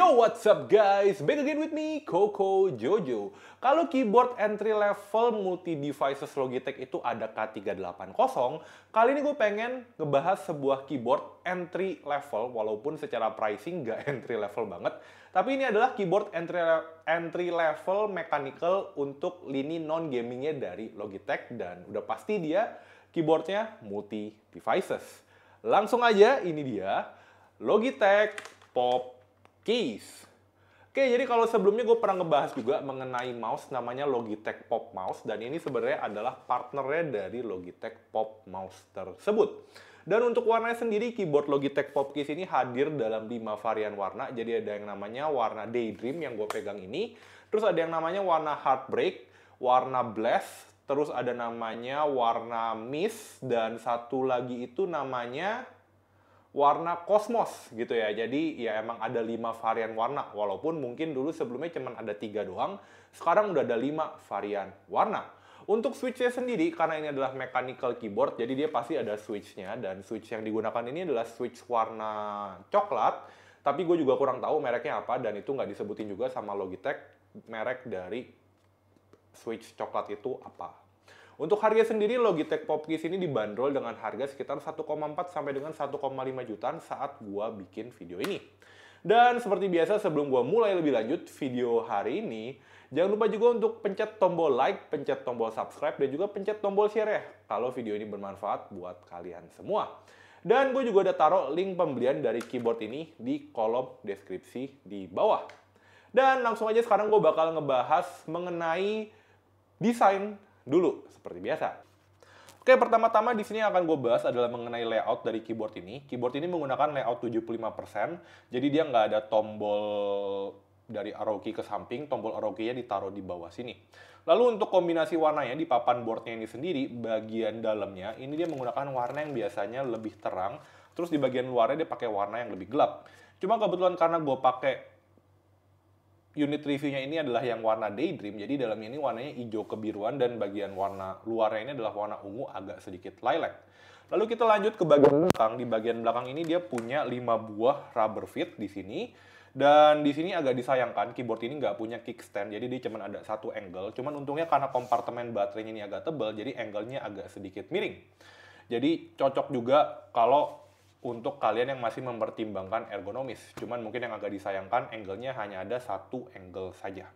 Yo, what's up guys? Back again with me, Coco Jojo. Kalau keyboard entry level multi devices Logitech itu ada K380, kali ini gue pengen ngebahas sebuah keyboard entry level, walaupun secara pricing nggak entry level banget, tapi ini adalah keyboard entry, entry level mechanical untuk lini non-gamingnya dari Logitech, dan udah pasti dia keyboardnya multi devices. Langsung aja, ini dia Logitech Pop case. Oke, jadi kalau sebelumnya gue pernah ngebahas juga mengenai mouse namanya Logitech Pop Mouse dan ini sebenarnya adalah partnernya dari Logitech Pop Mouse tersebut. Dan untuk warnanya sendiri, keyboard Logitech Pop Keys ini hadir dalam 5 varian warna. Jadi ada yang namanya warna Daydream yang gue pegang ini. Terus ada yang namanya warna Heartbreak, warna Blast, terus ada namanya warna Mist dan satu lagi itu namanya warna kosmos gitu ya. Jadi ya emang ada lima varian warna. Walaupun mungkin dulu sebelumnya cuma ada tiga doang, sekarang udah ada lima varian warna. Untuk switchnya sendiri, karena ini adalah mechanical keyboard, jadi dia pasti ada switchnya. Dan switch yang digunakan ini adalah switch warna coklat. Tapi gue juga kurang tahu mereknya apa, dan itu nggak disebutin juga sama Logitech merek dari switch coklat itu apa. Untuk harga sendiri Logitech Popkiss ini dibanderol dengan harga sekitar 1,4 sampai dengan 1,5 jutaan saat gua bikin video ini. Dan seperti biasa sebelum gua mulai lebih lanjut video hari ini, jangan lupa juga untuk pencet tombol like, pencet tombol subscribe, dan juga pencet tombol share ya kalau video ini bermanfaat buat kalian semua. Dan gue juga udah taruh link pembelian dari keyboard ini di kolom deskripsi di bawah. Dan langsung aja sekarang gue bakal ngebahas mengenai desain dulu, seperti biasa. Oke, pertama-tama di sini yang akan gue bahas adalah mengenai layout dari keyboard ini. Keyboard ini menggunakan layout 75%, jadi dia nggak ada tombol dari arrow key ke samping, tombol arrow key-nya ditaruh di bawah sini. Lalu untuk kombinasi warnanya di papan boardnya ini sendiri, bagian dalamnya, ini dia menggunakan warna yang biasanya lebih terang, terus di bagian luarnya dia pakai warna yang lebih gelap. Cuma kebetulan karena gue pakai unit reviewnya ini adalah yang warna daydream. Jadi dalam ini warnanya hijau kebiruan dan bagian warna luarnya ini adalah warna ungu agak sedikit lilac. Lalu kita lanjut ke bagian belakang. Di bagian belakang ini dia punya 5 buah rubber feet di sini. Dan di sini agak disayangkan keyboard ini nggak punya kickstand, jadi dia cuma ada satu angle. Cuman untungnya karena kompartemen baterainya ini agak tebal, jadi angle-nya agak sedikit miring. Jadi cocok juga kalau untuk kalian yang masih mempertimbangkan ergonomis. Cuman mungkin yang agak disayangkan angle-nya hanya ada satu angle saja.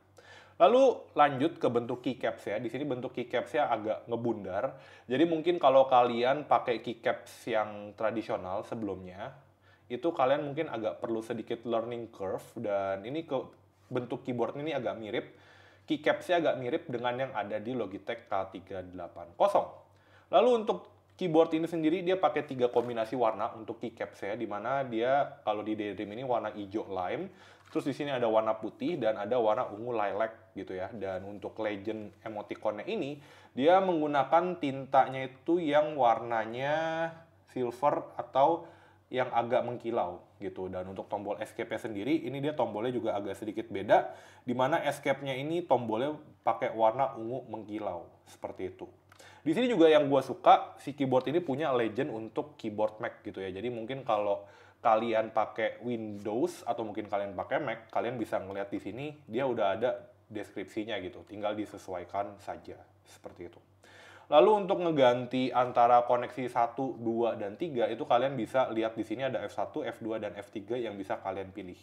Lalu lanjut ke bentuk keycaps ya. Di sini bentuk keycapsnya agak ngebundar. Jadi mungkin kalau kalian pakai keycaps yang tradisional sebelumnya, itu kalian mungkin agak perlu sedikit learning curve dan ini ke bentuk keyboard ini agak mirip. Keycaps-nya agak mirip dengan yang ada di Logitech K380. Lalu untuk Keyboard ini sendiri dia pakai tiga kombinasi warna untuk keycap saya, mana dia kalau di Daydream ini warna hijau lime, terus di sini ada warna putih dan ada warna ungu lilac gitu ya. Dan untuk legend emoticonnya ini, dia menggunakan tintanya itu yang warnanya silver atau yang agak mengkilau gitu dan untuk tombol escape nya sendiri ini dia tombolnya juga agak sedikit beda di mana escape-nya ini tombolnya pakai warna ungu mengkilau seperti itu di sini juga yang gue suka, si keyboard ini punya legend untuk keyboard Mac gitu ya. Jadi mungkin kalau kalian pakai Windows atau mungkin kalian pakai Mac, kalian bisa ngeliat di sini dia udah ada deskripsinya gitu. Tinggal disesuaikan saja. Seperti itu. Lalu untuk ngeganti antara koneksi 1, 2, dan 3 itu kalian bisa lihat di sini ada F1, F2, dan F3 yang bisa kalian pilih.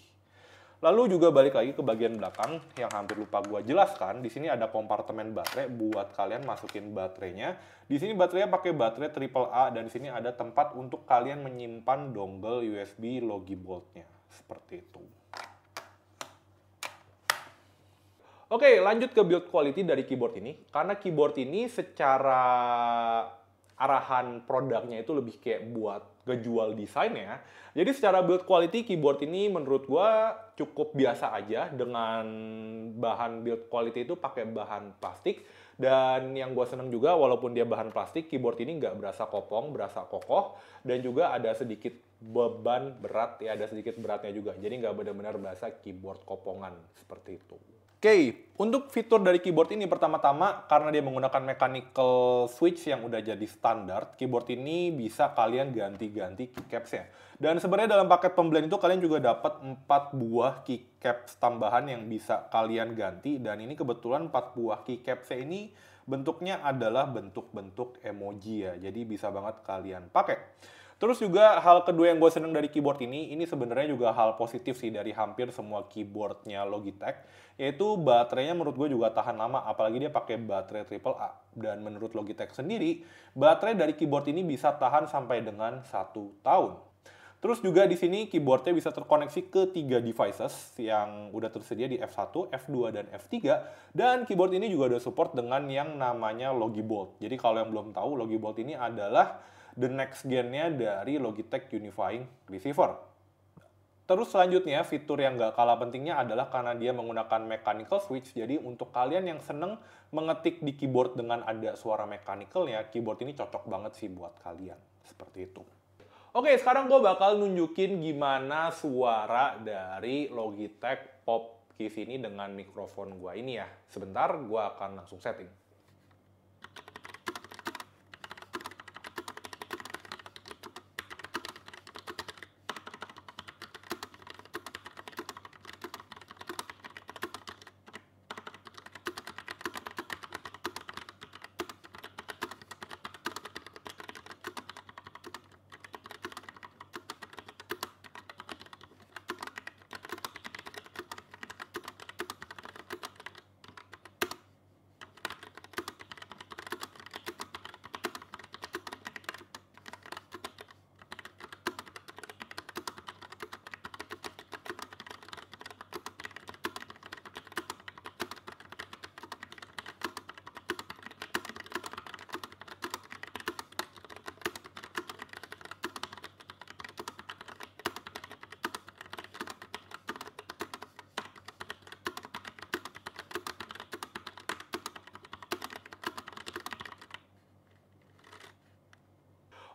Lalu juga balik lagi ke bagian belakang yang hampir lupa gue jelaskan. Di sini ada kompartemen baterai buat kalian masukin baterainya. Di sini baterainya pakai baterai triple A dan di sini ada tempat untuk kalian menyimpan dongle USB Logi nya Seperti itu. Oke, lanjut ke build quality dari keyboard ini. Karena keyboard ini secara arahan produknya itu lebih kayak buat ngejual desainnya. Jadi secara build quality keyboard ini menurut gue cukup biasa aja dengan bahan build quality itu pakai bahan plastik. Dan yang gue seneng juga walaupun dia bahan plastik, keyboard ini nggak berasa kopong, berasa kokoh. Dan juga ada sedikit beban berat, ya ada sedikit beratnya juga. Jadi nggak benar-benar berasa keyboard kopongan seperti itu okay, untuk fitur dari keyboard ini pertama-tama karena dia menggunakan mechanical switch yang udah jadi standar, keyboard ini bisa kalian ganti-ganti keycaps -nya. Dan sebenarnya dalam paket pembelian itu kalian juga dapat 4 buah keycaps tambahan yang bisa kalian ganti dan ini kebetulan 4 buah keycaps ini bentuknya adalah bentuk-bentuk emoji ya. Jadi bisa banget kalian pakai. Terus juga hal kedua yang gue seneng dari keyboard ini, ini sebenarnya juga hal positif sih dari hampir semua keyboardnya Logitech, yaitu baterainya menurut gue juga tahan lama, apalagi dia pakai baterai triple A. Dan menurut Logitech sendiri, baterai dari keyboard ini bisa tahan sampai dengan satu tahun. Terus juga di sini keyboardnya bisa terkoneksi ke tiga devices yang udah tersedia di F1, F2, dan F3. Dan keyboard ini juga udah support dengan yang namanya Logibolt. Jadi kalau yang belum tahu, Logibolt ini adalah the next gen-nya dari Logitech Unifying Receiver. Terus selanjutnya, fitur yang gak kalah pentingnya adalah karena dia menggunakan mechanical switch, jadi untuk kalian yang seneng mengetik di keyboard dengan ada suara mechanicalnya, keyboard ini cocok banget sih buat kalian. Seperti itu. Oke, sekarang gue bakal nunjukin gimana suara dari Logitech Pop Keys ini dengan mikrofon gue ini ya. Sebentar, gue akan langsung setting.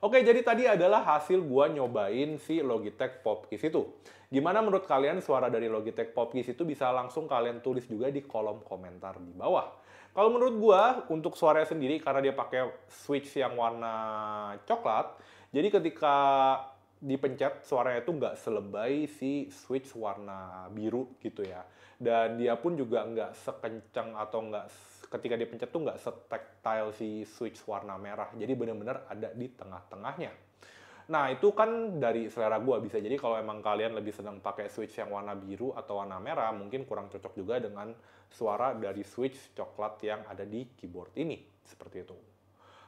Oke, jadi tadi adalah hasil gua nyobain si Logitech Popkiss itu. Gimana menurut kalian suara dari Logitech Popkiss itu bisa langsung kalian tulis juga di kolom komentar di bawah. Kalau menurut gua untuk suaranya sendiri karena dia pakai switch yang warna coklat, jadi ketika dipencet suaranya itu nggak selebay si switch warna biru gitu ya. Dan dia pun juga nggak sekencang atau nggak ketika dia pencet tuh nggak setektile si switch warna merah. Jadi bener-bener ada di tengah-tengahnya. Nah itu kan dari selera gue bisa jadi kalau emang kalian lebih sedang pakai switch yang warna biru atau warna merah mungkin kurang cocok juga dengan suara dari switch coklat yang ada di keyboard ini seperti itu.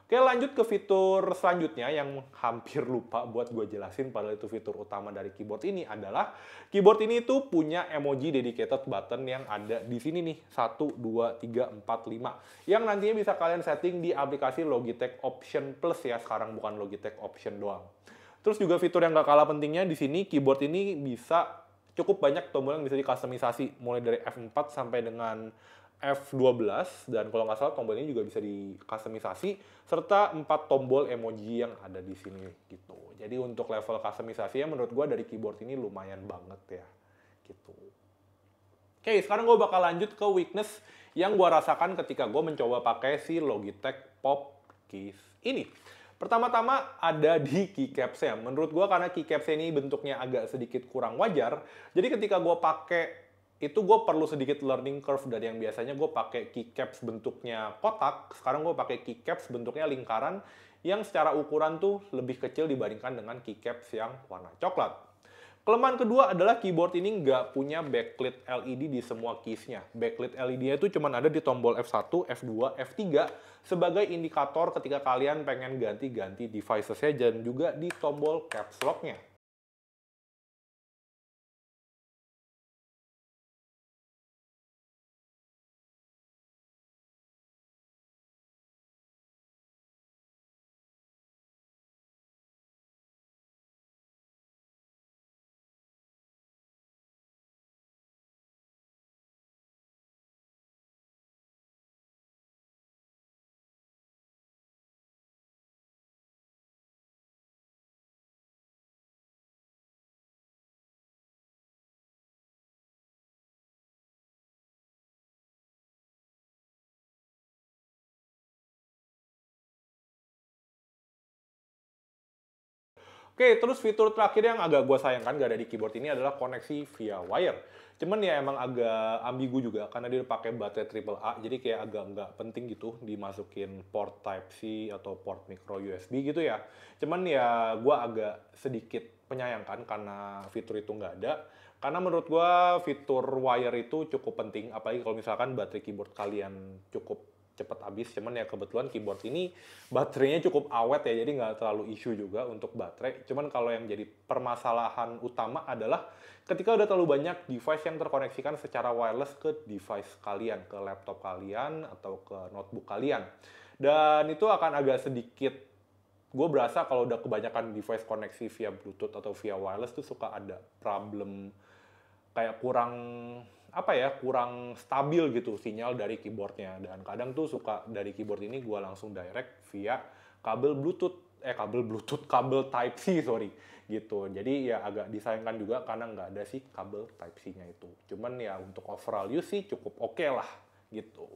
Oke lanjut ke fitur selanjutnya yang hampir lupa buat gue jelasin padahal itu fitur utama dari keyboard ini adalah keyboard ini tuh punya emoji dedicated button yang ada di sini nih 1, 2, 3, 4, 5 yang nantinya bisa kalian setting di aplikasi Logitech Option Plus ya sekarang bukan Logitech Option doang. Terus juga fitur yang gak kalah pentingnya di sini keyboard ini bisa cukup banyak tombol yang bisa dikustomisasi mulai dari F4 sampai dengan F12 dan kalau nggak salah tombolnya juga bisa dikustomisasi serta empat tombol emoji yang ada di sini gitu. Jadi untuk level ya menurut gue dari keyboard ini lumayan banget ya gitu. Oke, sekarang gue bakal lanjut ke weakness yang gue rasakan ketika gue mencoba pakai si Logitech Pop Keys ini. Pertama-tama ada di keycapsnya. Menurut gue karena keycapsnya ini bentuknya agak sedikit kurang wajar, jadi ketika gue pakai itu gue perlu sedikit learning curve dari yang biasanya gue pakai keycaps bentuknya kotak, sekarang gue pakai keycaps bentuknya lingkaran yang secara ukuran tuh lebih kecil dibandingkan dengan keycaps yang warna coklat. Kelemahan kedua adalah keyboard ini nggak punya backlit LED di semua keysnya. Backlit LED-nya itu cuma ada di tombol F1, F2, F3 sebagai indikator ketika kalian pengen ganti-ganti devices-nya dan juga di tombol caps lock-nya. Oke, terus fitur terakhir yang agak gue sayangkan gak ada di keyboard ini adalah koneksi via wire. Cuman ya emang agak ambigu juga karena dia pakai baterai triple A, jadi kayak agak nggak penting gitu dimasukin port Type C atau port micro USB gitu ya. Cuman ya gue agak sedikit penyayangkan karena fitur itu nggak ada. Karena menurut gue fitur wire itu cukup penting, apalagi kalau misalkan baterai keyboard kalian cukup cepat habis cuman ya kebetulan keyboard ini baterainya cukup awet ya jadi nggak terlalu isu juga untuk baterai cuman kalau yang jadi permasalahan utama adalah ketika udah terlalu banyak device yang terkoneksikan secara wireless ke device kalian ke laptop kalian atau ke notebook kalian dan itu akan agak sedikit gue berasa kalau udah kebanyakan device koneksi via bluetooth atau via wireless tuh suka ada problem kayak kurang apa ya kurang stabil gitu sinyal dari keyboardnya dan kadang tuh suka dari keyboard ini gue langsung direct via kabel bluetooth eh kabel bluetooth kabel type C sorry gitu jadi ya agak disayangkan juga karena nggak ada sih kabel type C nya itu cuman ya untuk overall use sih cukup oke okay lah gitu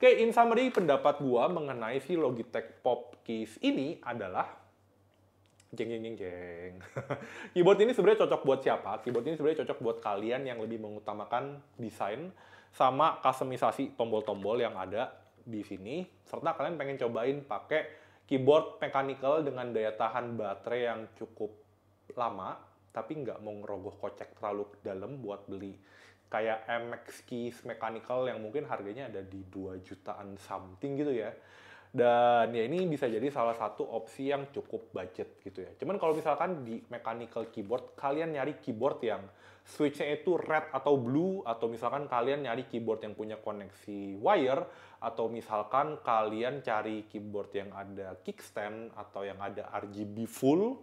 Oke, in summary pendapat gue mengenai si Logitech Pop Keys ini adalah jeng jeng jeng jeng. keyboard ini sebenarnya cocok buat siapa? Keyboard ini sebenarnya cocok buat kalian yang lebih mengutamakan desain sama customisasi tombol-tombol yang ada di sini serta kalian pengen cobain pakai keyboard mechanical dengan daya tahan baterai yang cukup lama tapi nggak mau ngerogoh kocek terlalu dalam buat beli kayak MX Keys Mechanical yang mungkin harganya ada di 2 jutaan something gitu ya dan ya ini bisa jadi salah satu opsi yang cukup budget gitu ya. Cuman kalau misalkan di mechanical keyboard kalian nyari keyboard yang switchnya itu red atau blue atau misalkan kalian nyari keyboard yang punya koneksi wire atau misalkan kalian cari keyboard yang ada kickstand atau yang ada RGB full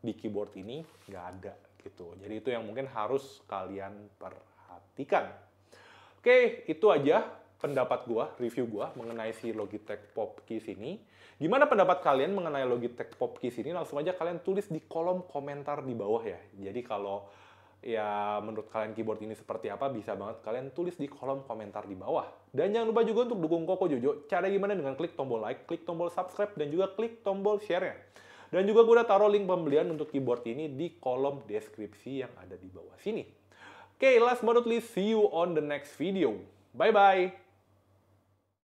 di keyboard ini nggak ada gitu. Jadi itu yang mungkin harus kalian perhatikan. Oke, itu aja pendapat gua, review gua mengenai si Logitech Pop Keys ini. Gimana pendapat kalian mengenai Logitech Pop Keys ini? Langsung aja kalian tulis di kolom komentar di bawah ya. Jadi kalau ya menurut kalian keyboard ini seperti apa bisa banget kalian tulis di kolom komentar di bawah. Dan jangan lupa juga untuk dukung Koko Jojo. Cara gimana dengan klik tombol like, klik tombol subscribe dan juga klik tombol share-nya. Dan juga gue udah taruh link pembelian untuk keyboard ini di kolom deskripsi yang ada di bawah sini. Oke, okay, last but not least, see you on the next video. Bye-bye!